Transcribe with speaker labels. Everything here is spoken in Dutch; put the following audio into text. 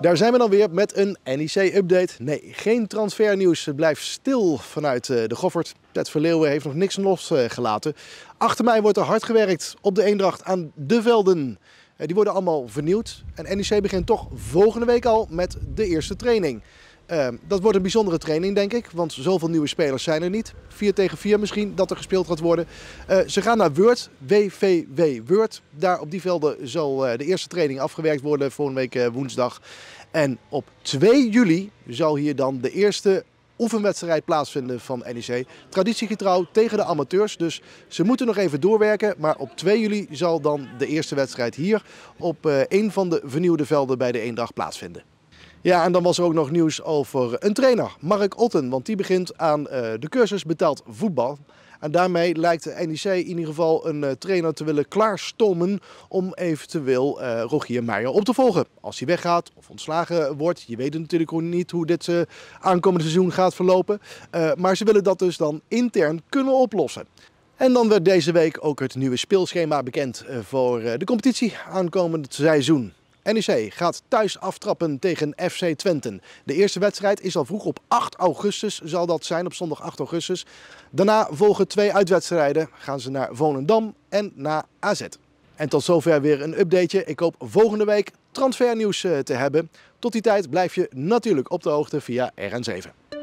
Speaker 1: Daar zijn we dan weer met een NEC-update. Nee, geen transfernieuws. Het blijft stil vanuit eh, de Goffert. Ted Verleeuwen heeft nog niks losgelaten. Achter mij wordt er hard gewerkt op de Eendracht aan de velden. Eh, die worden allemaal vernieuwd. En NEC begint toch volgende week al met de eerste training. Ehm, dat wordt een bijzondere training, denk ik. Want zoveel nieuwe spelers zijn er niet. 4 tegen 4 misschien dat er gespeeld gaat worden. Eh, ze gaan naar Word, WVW Word. Daar op die velden zal eh, de eerste training afgewerkt worden volgende week eh, woensdag. En op 2 juli zal hier dan de eerste oefenwedstrijd plaatsvinden van NEC. Traditiegetrouw tegen de amateurs. Dus ze moeten nog even doorwerken. Maar op 2 juli zal dan de eerste wedstrijd hier op een van de vernieuwde velden bij de Eendracht plaatsvinden. Ja, en dan was er ook nog nieuws over een trainer, Mark Otten. Want die begint aan eh, de cursus betaald voetbal. En daarmee lijkt de NEC in ieder geval een eh, trainer te willen klaarstomen om eventueel uh, Rogier Meijer op te volgen. Als hij weggaat of ontslagen wordt. Je weet natuurlijk ook niet hoe dit uh, aankomende seizoen gaat verlopen. maar ze willen dat dus dan intern kunnen oplossen. En dan werd deze week ook het nieuwe speelschema bekend voor de competitie aankomend seizoen. NEC gaat thuis aftrappen tegen FC Twente. De eerste wedstrijd is al vroeg op 8 augustus, zal dat zijn, op zondag 8 augustus. Daarna volgen twee uitwedstrijden. Gaan ze naar Volendam en naar AZ. En tot zover weer een updateje. Ik hoop volgende week transfernieuws eh, te hebben. Tot die tijd blijf je natuurlijk op de hoogte via RN7.